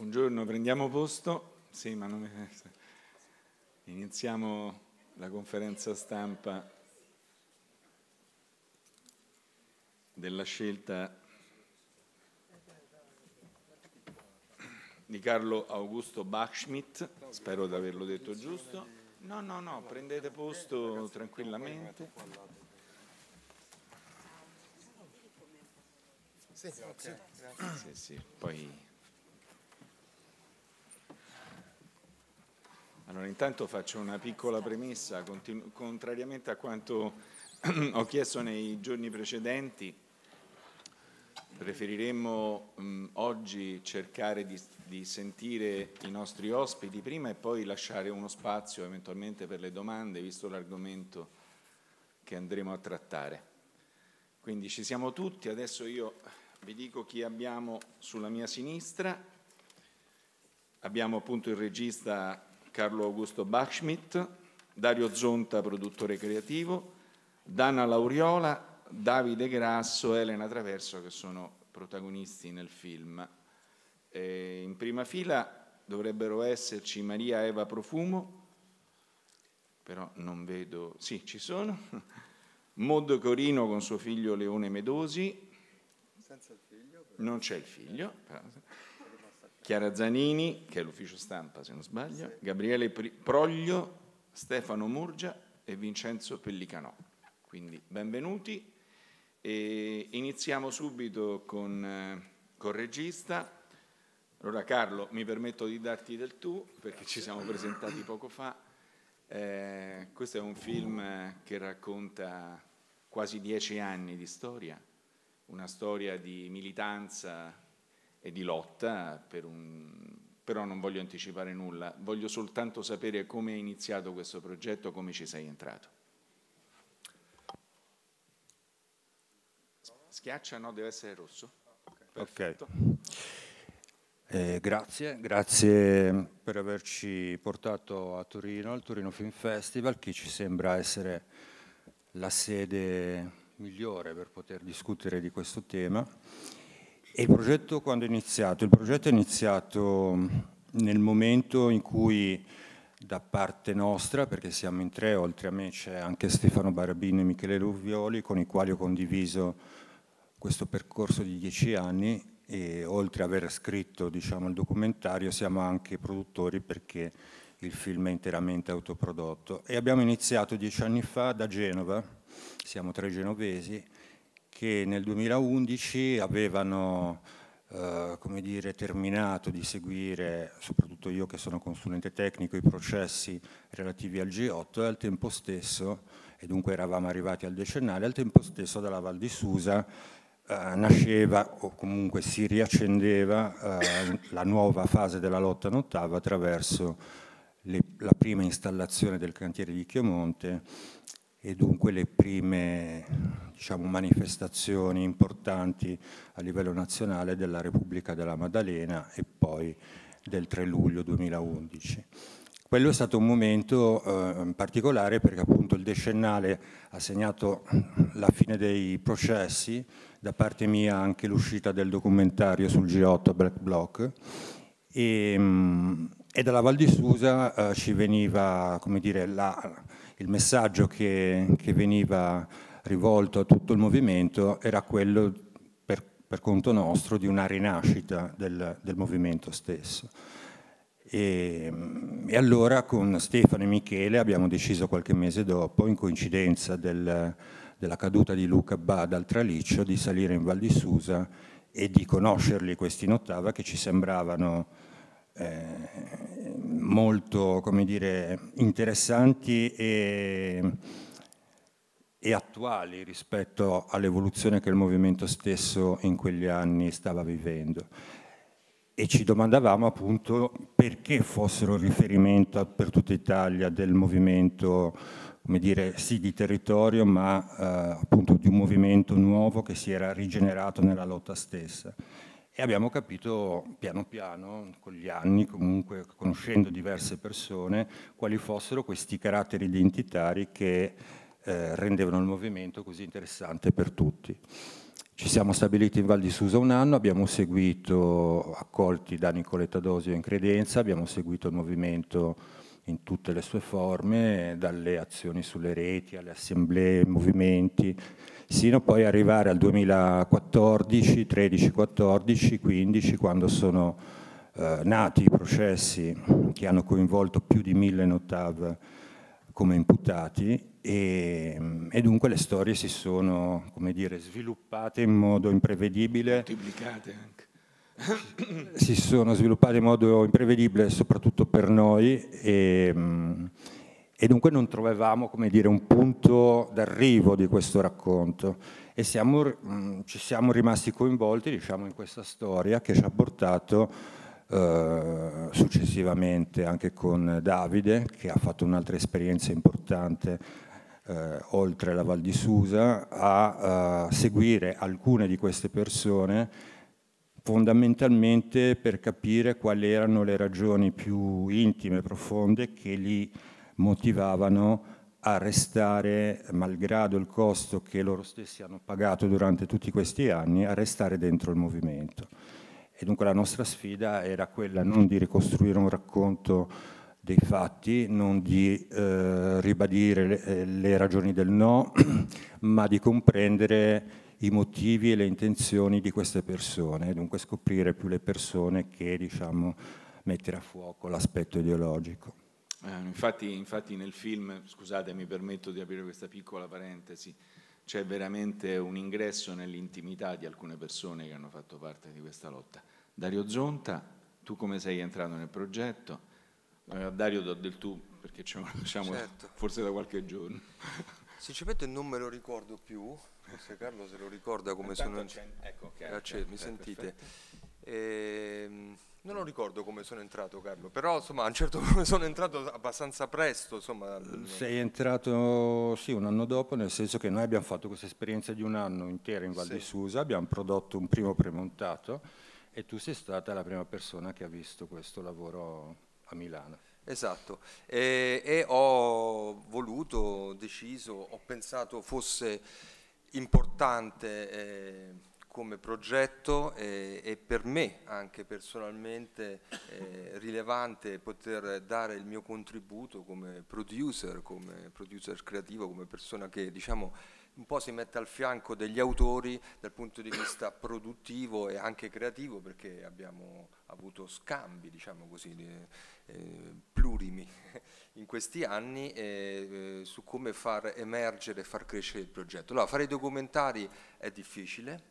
Buongiorno, prendiamo posto. Sì, ma non... Iniziamo la conferenza stampa della scelta di Carlo Augusto Bachschmidt, spero di averlo detto giusto. No, no, no, prendete posto tranquillamente. Sì, sì, poi Allora, intanto faccio una piccola premessa, contrariamente a quanto ho chiesto nei giorni precedenti, preferiremmo mh, oggi cercare di, di, sentire i nostri ospiti prima e poi lasciare uno spazio eventualmente per le domande, visto l'argomento che andremo a trattare. Quindi ci siamo tutti, adesso io vi dico chi abbiamo sulla mia sinistra. Abbiamo appunto il regista Carlo Augusto Bachschmidt, Dario Zonta, produttore creativo, Dana Lauriola, Davide Grasso e Elena Traverso che sono protagonisti nel film. E in prima fila dovrebbero esserci Maria Eva Profumo, però non vedo... Sì, ci sono. Mod Corino con suo figlio Leone Medosi. Senza il figlio? Però. Non c'è il figlio. Però. Chiara Zanini, che è l'ufficio stampa se non sbaglio, Gabriele Proglio, Stefano Murgia e Vincenzo Pellicanò. Quindi benvenuti e iniziamo subito con, il eh, regista. Allora Carlo, mi permetto di darti del tu perché ci siamo presentati poco fa. Eh, questo è un film eh, che racconta quasi dieci anni di storia, una storia di militanza e di lotta, un... però non voglio anticipare nulla, voglio soltanto sapere come è iniziato questo progetto, come ci sei entrato. Schiaccia, no, deve essere rosso. Okay. Eh, grazie, grazie per averci portato a Torino, al Torino Film Festival, che ci sembra essere la sede migliore per poter discutere di questo tema. E il progetto quando è iniziato? Il progetto è iniziato nel momento in cui da parte nostra, perché siamo in tre, oltre a me c'è anche Stefano Barabino e Michele Ruvioli, con i quali ho condiviso questo percorso di dieci anni e oltre ad aver scritto diciamo, il documentario siamo anche produttori perché il film è interamente autoprodotto e abbiamo iniziato dieci anni fa da Genova, siamo tre genovesi, che nel 2011 avevano eh, come dire, terminato di seguire, soprattutto io che sono consulente tecnico, i processi relativi al G8 e al tempo stesso, e dunque eravamo arrivati al decennale, al tempo stesso dalla Val di Susa eh, nasceva o comunque si riaccendeva eh, la nuova fase della lotta nottava attraverso le, la prima installazione del cantiere di Chiomonte e dunque le prime diciamo, manifestazioni importanti a livello nazionale della Repubblica della Maddalena e poi del 3 luglio 2011. Quello è stato un momento eh, particolare perché appunto il decennale ha segnato la fine dei processi, da parte mia anche l'uscita del documentario sul G8 Black Block e, mm, e dalla Val di Susa eh, ci veniva come dire, la, il messaggio che, che veniva rivolto a tutto il movimento era quello per, per conto nostro di una rinascita del, del movimento stesso. E, e, allora con Stefano e Michele abbiamo deciso qualche mese dopo, in coincidenza del, della caduta di Luca Ba dal traliccio, di salire in Val di Susa e di conoscerli questi in ottava che ci sembravano eh, molto dire, interessanti e, e attuali rispetto all'evoluzione che il movimento stesso in quegli anni stava vivendo e ci domandavamo appunto perché fossero riferimento per tutta Italia del movimento, come dire, sì di territorio, ma eh, appunto di un movimento nuovo che si era rigenerato nella lotta stessa. E abbiamo capito piano piano, con gli anni, comunque conoscendo diverse persone, quali fossero questi caratteri identitari che eh, rendevano il movimento così interessante per tutti. Ci siamo stabiliti in Val di Susa un anno, abbiamo seguito, accolti da Nicoletta Dosio in credenza, abbiamo seguito il movimento in tutte le sue forme, dalle azioni sulle reti alle assemblee, movimenti, sino poi arrivare al 2014, 13, 14, 15, quando sono eh, nati i processi che hanno coinvolto più di mille notav come imputati e, e, dunque le storie si sono dire, sviluppate in modo imprevedibile. Moltiplicate anche si sono sviluppate in modo imprevedibile soprattutto per noi e, mm, e dunque non trovavamo dire, un punto d'arrivo di questo racconto e siamo, mh, mm, ci siamo rimasti coinvolti diciamo, in questa storia che ci ha portato eh, successivamente anche con Davide che ha fatto un'altra esperienza importante eh, oltre la Val di Susa a eh, seguire alcune di queste persone fondamentalmente per capire quali erano le ragioni più intime, profonde che li motivavano a restare, malgrado il costo che loro stessi hanno pagato durante tutti questi anni, a restare dentro il movimento. E dunque la nostra sfida era quella non di ricostruire un racconto dei fatti, non di eh, ribadire le, eh, le ragioni del no, ma di comprendere i motivi e le intenzioni di queste persone, dunque scoprire più le persone che diciamo, mettere a fuoco l'aspetto ideologico. Eh, infatti, infatti, nel film, scusate mi permetto di aprire questa piccola parentesi, c'è veramente un ingresso nell'intimità di alcune persone che hanno fatto parte di questa lotta. Dario Zonta, tu come sei entrato nel progetto? Eh, Dario do del tu perché ce conosciamo certo. forse da qualche giorno. Sinceramente non me lo ricordo più, se Carlo se lo ricorda come Intanto sono... Ecco, okay, eh, okay, cioè, mi okay, sentite? Perfetto. E, ehm, non lo ricordo come sono entrato Carlo, però insomma a un certo punto sono entrato abbastanza presto. Insomma. Eh, sei entrato sì un anno dopo, nel senso che noi abbiamo fatto questa esperienza di un anno intero in Val sì. di Susa, abbiamo prodotto un primo premontato e tu sei stata la prima persona che ha visto questo lavoro a Milano. Esatto, e, e ho voluto, deciso, ho pensato fosse importante... Eh, come progetto eh, e per me anche personalmente è eh, rilevante poter dare il mio contributo come producer, come producer creativo, come persona che diciamo un po' si mette al fianco degli autori dal punto di vista produttivo e anche creativo perché abbiamo avuto scambi, diciamo così, eh, plurimi in questi anni eh, eh, su come far emergere e far crescere il progetto. Allora, fare i documentari è difficile,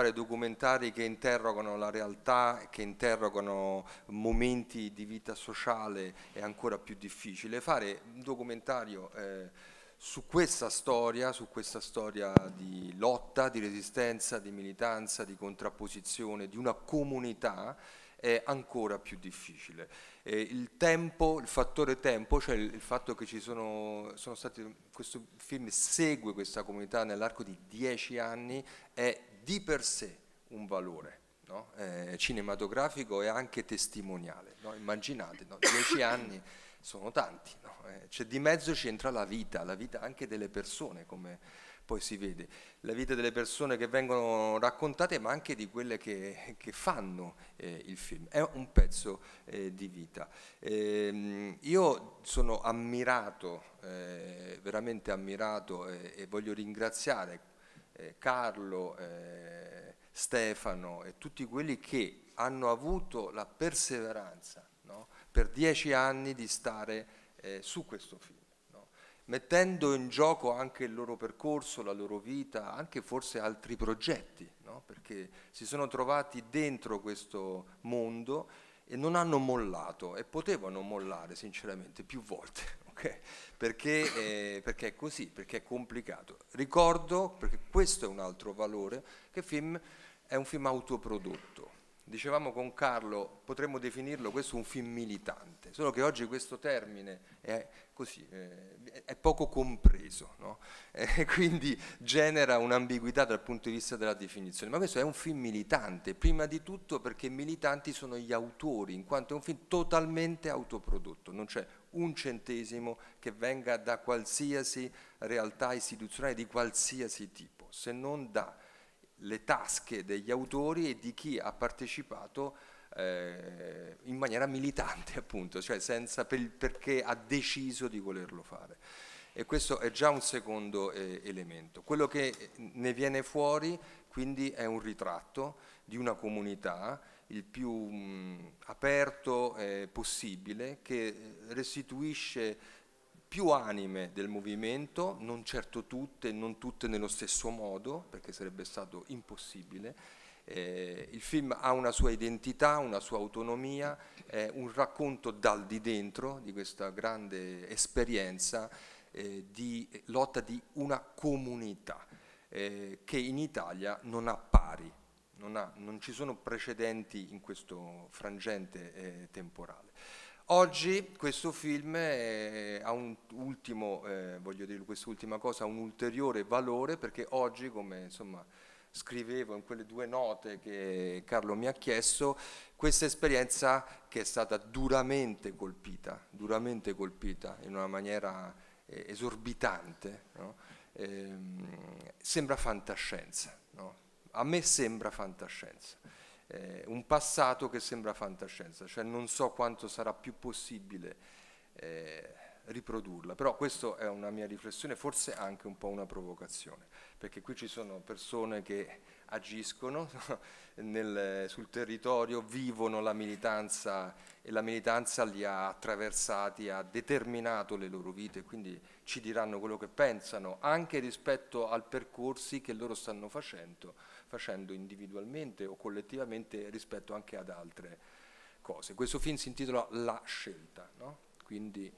fare documentari che interrogano la realtà, che interrogano momenti di vita sociale è ancora più difficile. Fare un documentario eh, su questa storia, su questa storia di lotta, di resistenza, di militanza, di contrapposizione, di una comunità è ancora più difficile. Eh, il tempo, il fattore tempo, cioè il, il fatto che ci sono, sono stati, questo film segue questa comunità nell'arco di dieci anni, è di per sé un valore no? eh, cinematografico e anche testimoniale. No? Immaginate, no? dieci anni sono tanti, eh, cioè, di mezzo c'entra la vita, la vita anche delle persone, come poi si vede, la vita delle persone che vengono raccontate, ma anche di quelle che, che fanno eh, il film. È un pezzo eh, di vita. Ehm, io sono ammirato, eh, veramente ammirato eh, e voglio ringraziare eh, Carlo, eh, Stefano e tutti quelli che hanno avuto la perseveranza no? per dieci anni di stare eh, su questo film, no? mettendo in gioco anche il loro percorso, la loro vita, anche forse altri progetti, no? perché si sono trovati dentro questo mondo e non hanno mollato e potevano mollare sinceramente più volte. Facebook, perché, eh, perché, è così, perché è complicato. Ricordo, perché questo è un altro valore, che film è un film autoprodotto. Dicevamo con Carlo, potremmo definirlo questo un film militante, solo che oggi questo termine è così, eh, è poco compreso, no? e quindi genera un'ambiguità dal punto di vista della definizione, ma questo è un film militante, prima di tutto perché militanti sono gli autori, in quanto è un film totalmente autoprodotto, non c'è un centesimo che venga da qualsiasi realtà istituzionale di qualsiasi tipo, se non dalle tasche degli autori e di chi ha partecipato eh, in maniera militante appunto, cioè senza per, perché ha deciso di volerlo fare. E questo è già un secondo eh, elemento. Quello che ne viene fuori quindi è un ritratto di una comunità il più mh, mm, aperto eh, possibile, che eh, restituisce più anime del movimento, non certo tutte, non tutte nello stesso modo, perché sarebbe stato impossibile. Eh, il film ha una sua identità, una sua autonomia, è un racconto dal di dentro di questa grande esperienza eh, di lotta di una comunità eh, che in Italia non ha pari non, ha, non ci sono precedenti in questo frangente eh, temporale. Oggi questo film è, eh, ha un ultimo, eh, voglio dire quest'ultima cosa, ha un ulteriore valore perché oggi, come insomma scrivevo in quelle due note che Carlo mi ha chiesto, questa esperienza che è stata duramente colpita, duramente colpita in una maniera eh, esorbitante, no? eh, sembra fantascienza, no? a me sembra fantascienza, eh, un passato che sembra fantascienza, cioè non so quanto sarà più possibile eh, riprodurla. Però questa è una mia riflessione, forse anche un po' una provocazione, perché qui ci sono persone che agiscono nel, sul territorio, vivono la militanza e la militanza li ha attraversati, ha determinato le loro vite, quindi ci diranno quello che pensano, anche rispetto al percorsi che loro stanno facendo, facendo individualmente o collettivamente rispetto anche ad altre cose. Questo film si intitola La scelta, no? quindi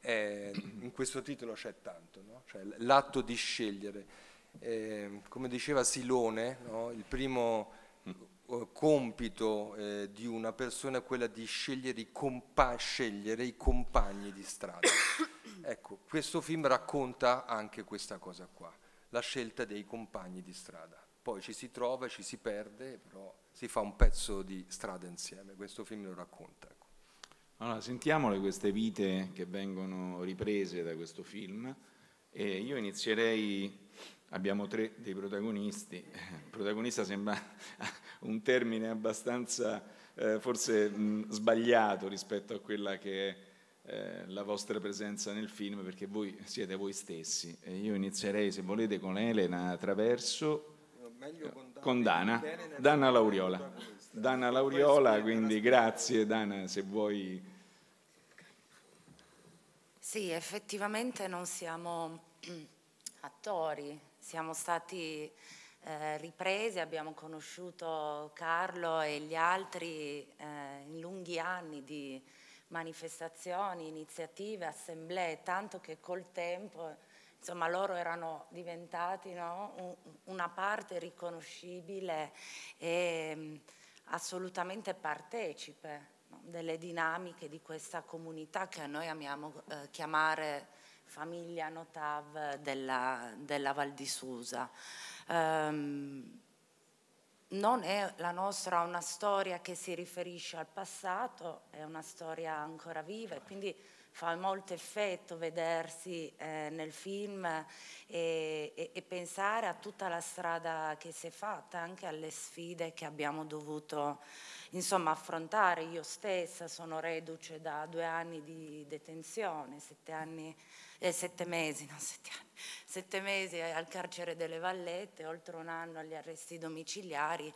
eh, in questo titolo c'è tanto, no? cioè, l'atto di scegliere. Eh, come diceva Silone, no? il primo mm. eh, compito eh, di una persona è quello di scegliere i, scegliere i compagni di strada. Ecco, questo film racconta anche questa cosa qua, la scelta dei compagni di strada. Poi ci si trova, ci si perde, però si fa un pezzo di strada insieme, questo film lo racconta. Allora, sentiamole queste vite che vengono riprese da questo film e io inizierei, abbiamo tre dei protagonisti, protagonista sembra un termine abbastanza eh, forse mh, mm, sbagliato rispetto a quella che è eh, la vostra presenza nel film perché voi siete voi stessi. E io inizierei, se volete, con Elena Traverso, no, meglio con Dana, con Dana, Dana Lauriola. Dana Lauriola, quindi grazie Dana se vuoi. Sì, effettivamente non siamo mm, attori, siamo stati eh, ripresi, abbiamo conosciuto Carlo e gli altri eh, in lunghi anni di manifestazioni, iniziative, assemblee, tanto che col tempo insomma loro erano diventati no, una parte riconoscibile e mm, assolutamente partecipe no? delle dinamiche di questa comunità che noi amiamo eh, chiamare famiglia Notav della, della Val di Susa. Um, non è la nostra una storia che si riferisce al passato, è una storia ancora viva e quindi fa molto effetto vedersi eh, nel film e, e, e, pensare a tutta la strada che si è fatta, anche alle sfide che abbiamo dovuto insomma, affrontare. Io stessa sono reduce da due anni di detenzione, sette, anni, eh, sette mesi, no, sette anni, sette mesi al carcere delle Vallette, oltre un anno agli arresti domiciliari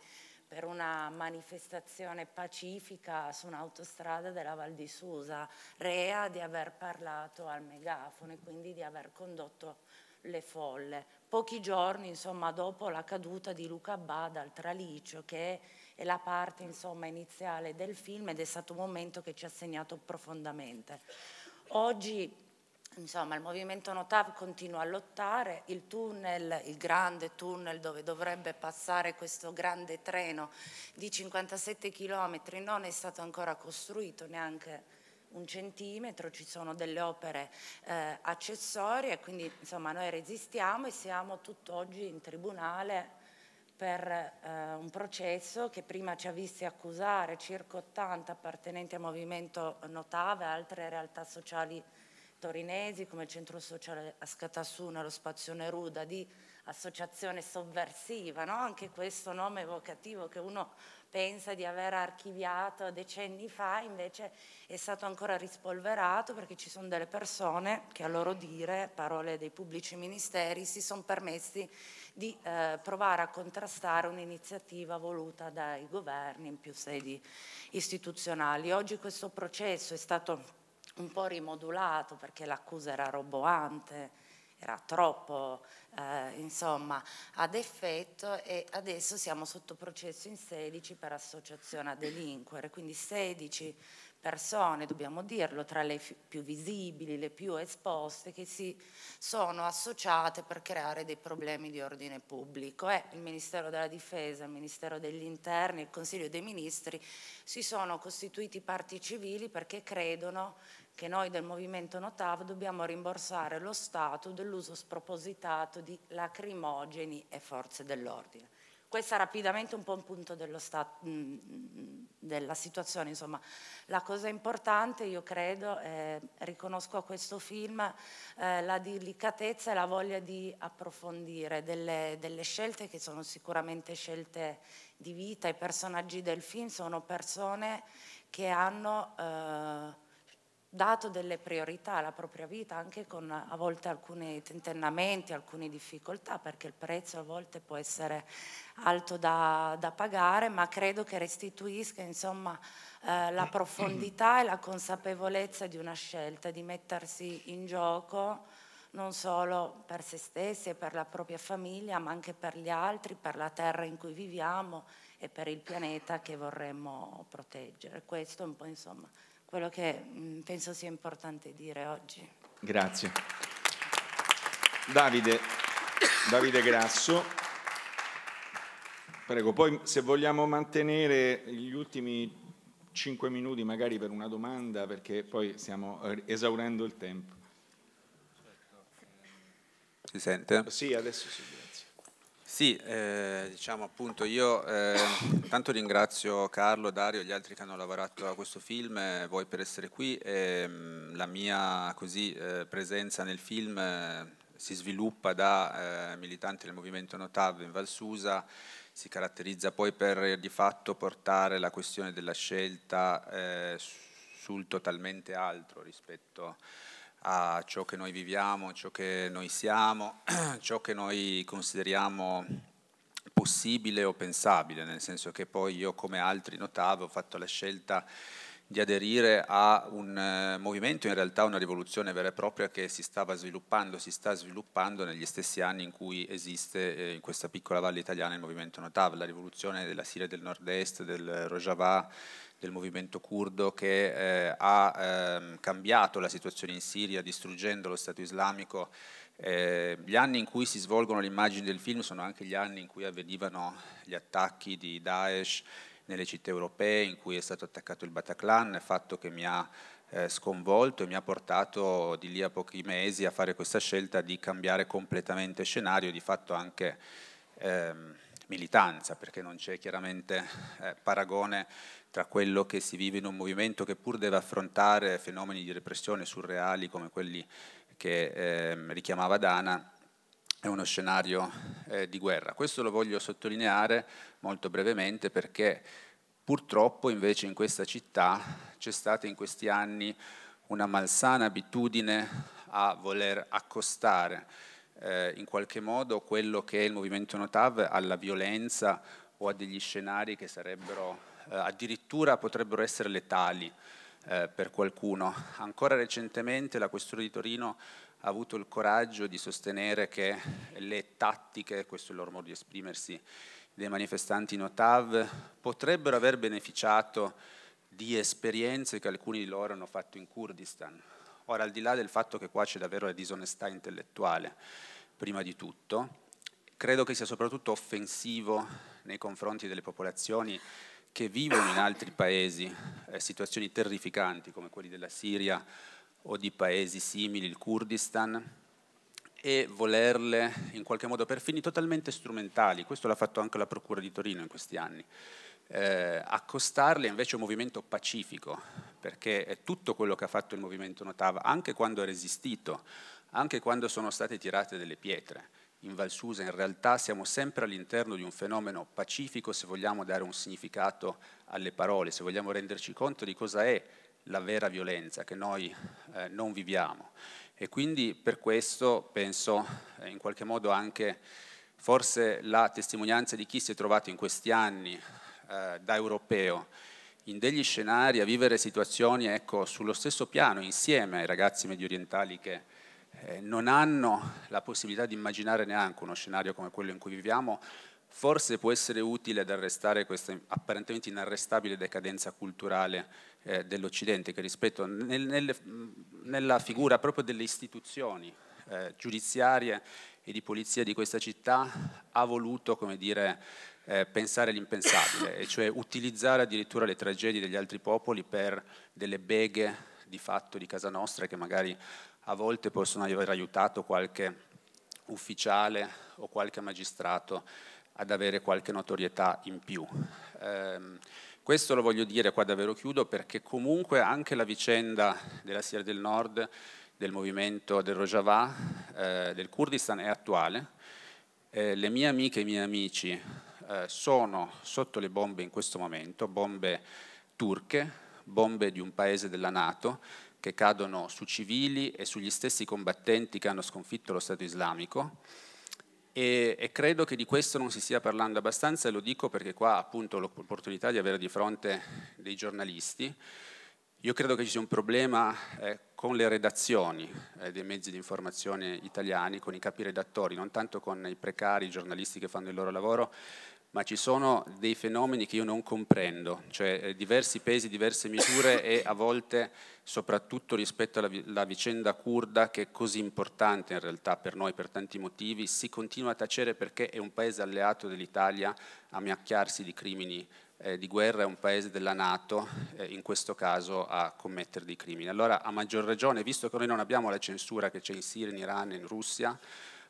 per una manifestazione pacifica su un'autostrada della Val di Susa, rea di aver parlato al megafono e quindi di aver condotto le folle. Pochi giorni insomma, dopo la caduta di Luca Abba dal tralicio, che è la parte insomma, iniziale del film ed è stato un momento che ci ha segnato profondamente. Oggi Insomma, il movimento Notav continua a lottare, il tunnel, il grande tunnel dove dovrebbe passare questo grande treno di 57 km non è stato ancora costruito neanche un centimetro, ci sono delle opere eh, accessorie, quindi insomma noi resistiamo e siamo tutt'oggi in tribunale per eh, un processo che prima ci ha visti accusare circa 80 appartenenti al movimento Notave e altre realtà sociali torinesi come il centro sociale a Ascatassuna, lo spazio Neruda, di associazione sovversiva, no? anche questo nome evocativo che uno pensa di aver archiviato decenni fa, invece è stato ancora rispolverato perché ci sono delle persone che a loro dire, parole dei pubblici ministeri, si sono permessi di eh, provare a contrastare un'iniziativa voluta dai governi in più sedi istituzionali. Oggi questo processo è stato un po' rimodulato perché l'accusa era roboante, era troppo, eh, insomma, ad effetto e adesso siamo sotto processo in 16 per associazione a delinquere, quindi 16 persone, dobbiamo dirlo, tra le più visibili, le più esposte, che si sono associate per creare dei problemi di ordine pubblico. E eh, il Ministero della Difesa, il Ministero degli Interni, il Consiglio dei Ministri si sono costituiti parti civili perché credono che noi del movimento Notav dobbiamo rimborsare lo Stato dell'uso spropositato di lacrimogeni e forze dell'ordine. Questo rapidamente un po' un punto mm, della situazione, insomma. La cosa importante, io credo, eh, riconosco a questo film eh, la delicatezza e la voglia di approfondire delle, delle scelte che sono sicuramente scelte di vita. I personaggi del film sono persone che hanno... Eh, dato delle priorità alla propria vita, anche con a volte alcuni tentennamenti, alcune difficoltà, perché il prezzo a volte può essere alto da, da pagare, ma credo che restituisca insomma, eh, la profondità e la consapevolezza di una scelta, di mettersi in gioco non solo per se stessi e per la propria famiglia, ma anche per gli altri, per la terra in cui viviamo e per il pianeta che vorremmo proteggere. Questo è un po' insomma quello che mm, penso sia importante dire oggi. Grazie. Davide, Davide Grasso. Prego, poi se vogliamo mantenere gli ultimi cinque minuti magari per una domanda perché poi stiamo eh, esaurendo il tempo. Si sente? Sì, adesso si sente. Sì, eh, diciamo appunto io eh, intanto ringrazio Carlo, Dario e gli altri che hanno lavorato a questo film, eh, voi per essere qui. Eh, la mia così, eh, presenza nel film eh, si sviluppa da eh, militante del movimento Notav in Valsusa, si caratterizza poi per di fatto portare la questione della scelta sul totalmente altro rispetto a a ciò che noi viviamo, ciò che noi siamo, ciò che noi consideriamo possibile o pensabile, nel senso che poi io come altri notavo ho fatto la scelta di aderire a un eh, movimento, in realtà una rivoluzione vera e propria che si stava sviluppando, si sta sviluppando negli stessi anni in cui esiste eh, in questa piccola valle italiana il movimento Notav, la rivoluzione della Siria del nord-est, del Rojava, del movimento curdo che eh, ha ehm, cambiato la situazione in Siria distruggendo lo Stato islamico. Eh, gli anni in cui si svolgono le immagini del film sono anche gli anni in cui avvenivano gli attacchi di Daesh nelle città europee, in cui è stato attaccato il Bataclan, fatto che mi ha eh, sconvolto e mi ha portato di lì a pochi mesi a fare questa scelta di cambiare completamente scenario, di fatto anche ehm, militanza, perché non c'è chiaramente eh, paragone tra quello che si vive in un movimento che pur deve affrontare fenomeni di repressione surreali come quelli che eh, richiamava Dana, è uno scenario eh, di guerra. Questo lo voglio sottolineare molto brevemente perché purtroppo invece in questa città c'è stata in questi anni una malsana abitudine a voler accostare eh, in qualche modo quello che è il movimento Notav alla violenza o a degli scenari che sarebbero eh, addirittura potrebbero essere letali eh, per qualcuno. Ancora recentemente la Questura di Torino ha avuto il coraggio di sostenere che le tattiche, questo è il loro modo di esprimersi, dei manifestanti Notav potrebbero aver beneficiato di esperienze che alcuni di loro hanno fatto in Kurdistan, Ora, al di là del fatto che qua c'è davvero la disonestà intellettuale, prima di tutto, credo che sia soprattutto offensivo nei confronti delle popolazioni che vivono in altri paesi eh, situazioni terrificanti come quelli della Siria o di paesi simili, il Kurdistan, e volerle in qualche modo per fini totalmente strumentali, questo l'ha fatto anche la Procura di Torino in questi anni, eh, accostarle invece a un movimento pacifico, perché è tutto quello che ha fatto il movimento Notava, anche quando ha resistito, anche quando sono state tirate delle pietre, in Valsusa in realtà siamo sempre all'interno di un fenomeno pacifico se vogliamo dare un significato alle parole, se vogliamo renderci conto di cosa è la vera violenza che noi eh, non viviamo. E quindi per questo penso eh, in qualche modo anche forse la testimonianza di chi si è trovato in questi anni eh, da europeo in degli scenari, a vivere situazioni ecco, sullo stesso piano, insieme ai ragazzi mediorientali che eh, non hanno la possibilità di immaginare neanche uno scenario come quello in cui viviamo, forse può essere utile ad arrestare questa apparentemente inarrestabile decadenza culturale eh, dell'Occidente, che rispetto nel, nel, nella figura proprio delle istituzioni eh, giudiziarie e di polizia di questa città ha voluto, come dire, eh, pensare l'impensabile, e cioè utilizzare addirittura le tragedie degli altri popoli per delle beghe di fatto di casa nostra che magari a volte possono aver aiutato qualche ufficiale o qualche magistrato ad avere qualche notorietà in più. Eh, questo lo voglio dire qua davvero chiudo perché comunque anche la vicenda della Sierra del Nord, del movimento del Rojava, eh, del Kurdistan è attuale. Eh, le mie amiche e i miei amici eh, sono sotto le bombe in questo momento, bombe turche, bombe di un paese della Nato che cadono su civili e sugli stessi combattenti che hanno sconfitto lo Stato islamico. E, e, credo che di questo non si stia parlando abbastanza e lo dico perché qua appunto ho l'opportunità di avere di fronte dei giornalisti. Io credo che ci sia un problema eh, con le redazioni eh, dei mezzi di informazione italiani, con i capi redattori, non tanto con i precari giornalisti che fanno il loro lavoro, ma ci sono dei fenomeni che io non comprendo, cioè eh, diversi pesi, diverse misure e a volte, soprattutto rispetto alla, vicenda kurda, che è così importante in realtà per noi per tanti motivi, si continua a tacere perché è un paese alleato dell'Italia a macchiarsi di crimini eh, di guerra, è un paese della Nato, eh, in questo caso a commettere dei crimini. Allora, a maggior ragione, visto che noi non abbiamo la censura che c'è in Siria, in Iran, in Russia,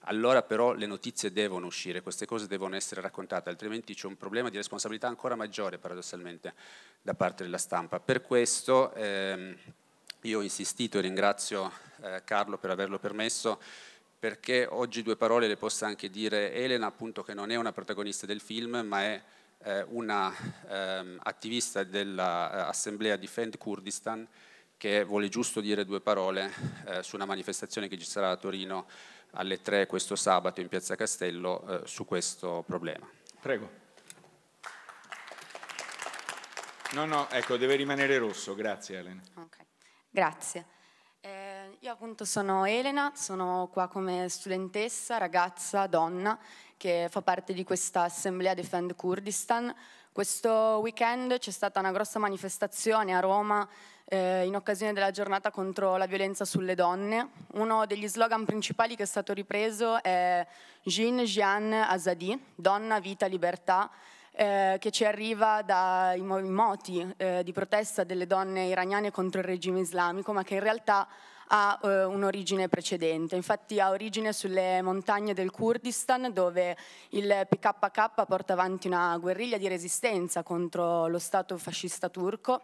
allora però le notizie devono uscire, queste cose devono essere raccontate, altrimenti c'è un problema di responsabilità ancora maggiore paradossalmente da parte della stampa. Per questo ehm, io ho insistito e ringrazio eh, Carlo per averlo permesso perché oggi due parole le possa anche dire Elena, appunto che non è una protagonista del film, ma è eh, una ehm, attivista dell'assemblea eh, Defend Kurdistan che vuole giusto dire due parole eh, su una manifestazione che ci sarà a Torino alle 3 questo sabato in Piazza Castello eh, su questo problema. Prego. No, no, ecco, deve rimanere rosso, grazie Elena. Okay. Grazie. Eh, io appunto sono Elena, sono qua come studentessa, ragazza, donna, che fa parte di questa assemblea Defend Kurdistan. Questo weekend c'è stata una grossa manifestazione a Roma eh, in occasione della giornata contro la violenza sulle donne. Uno degli slogan principali che è stato ripreso è Jin Jian Azadi, donna, vita, libertà, eh, che ci arriva dai moti eh, di protesta delle donne iraniane contro il regime islamico, ma che in realtà ha eh, un'origine precedente, infatti ha origine sulle montagne del Kurdistan dove il PKK porta avanti una guerriglia di resistenza contro lo Stato fascista turco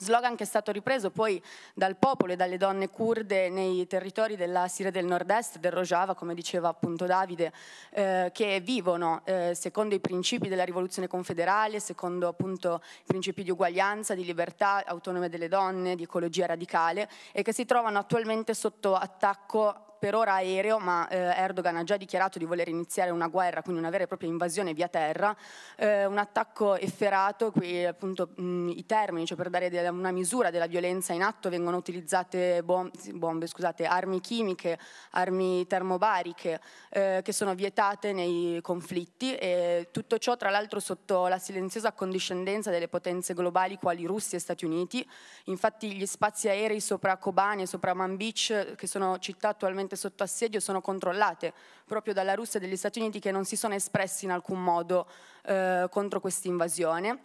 slogan che è stato ripreso poi dal popolo e dalle donne kurde nei territori della Siria del nord-est, del Rojava, come diceva appunto Davide, eh, che vivono eh, secondo i principi della rivoluzione confederale, secondo appunto i principi di uguaglianza, di libertà, autonome delle donne, di ecologia radicale e che si trovano attualmente sotto attacco per ora aereo, ma eh, Erdogan ha già dichiarato di voler iniziare una guerra, quindi una vera e propria invasione via terra, eh, un attacco efferato, qui appunto mh, i termini, cioè per dare una misura della violenza in atto vengono utilizzate bom bombe, scusate, armi chimiche, armi termobariche, eh, che sono vietate nei conflitti e tutto ciò tra l'altro sotto la silenziosa condiscendenza delle potenze globali quali Russia e Stati Uniti, infatti gli spazi aerei sopra Kobane, e sopra Manbij, che sono città attualmente attualmente sotto assedio sono controllate proprio dalla Russia e dagli Stati Uniti che non si sono espressi in alcun modo eh, contro questa invasione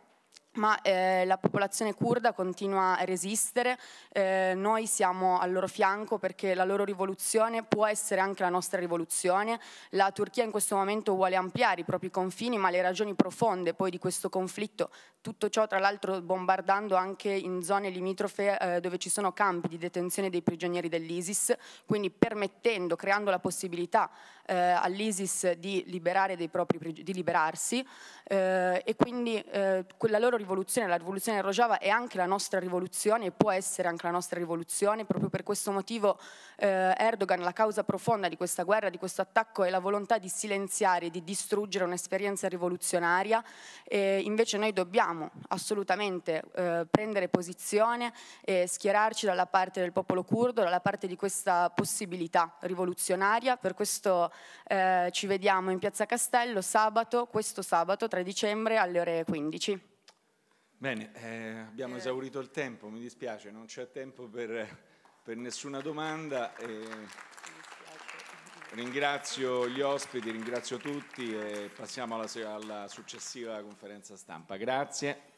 ma eh, la popolazione kurda continua a resistere, eh, noi siamo al loro fianco perché la loro rivoluzione può essere anche la nostra rivoluzione, la Turchia in questo momento vuole ampliare i propri confini ma le ragioni profonde poi di questo conflitto, tutto ciò tra l'altro bombardando anche in zone limitrofe eh, dove ci sono campi di detenzione dei prigionieri dell'ISIS, quindi permettendo, creando la possibilità eh, all'ISIS di, di, liberarsi eh, e quindi eh, la loro rivoluzione rivoluzione, la rivoluzione del Rojava è anche la nostra rivoluzione e può essere anche la nostra rivoluzione, proprio per questo motivo eh, Erdogan, la causa profonda di questa guerra, di questo attacco è la volontà di silenziare, di distruggere un'esperienza rivoluzionaria e invece noi dobbiamo assolutamente eh, prendere posizione e schierarci dalla parte del popolo curdo, dalla parte di questa possibilità rivoluzionaria, per questo eh, ci vediamo in Piazza Castello sabato, questo sabato 3 dicembre alle ore 15. Bene, eh, abbiamo eh. esaurito il tempo, mi dispiace, non c'è tempo per, per nessuna domanda. Eh, ringrazio gli ospiti, ringrazio tutti e passiamo alla, alla successiva conferenza stampa. Grazie.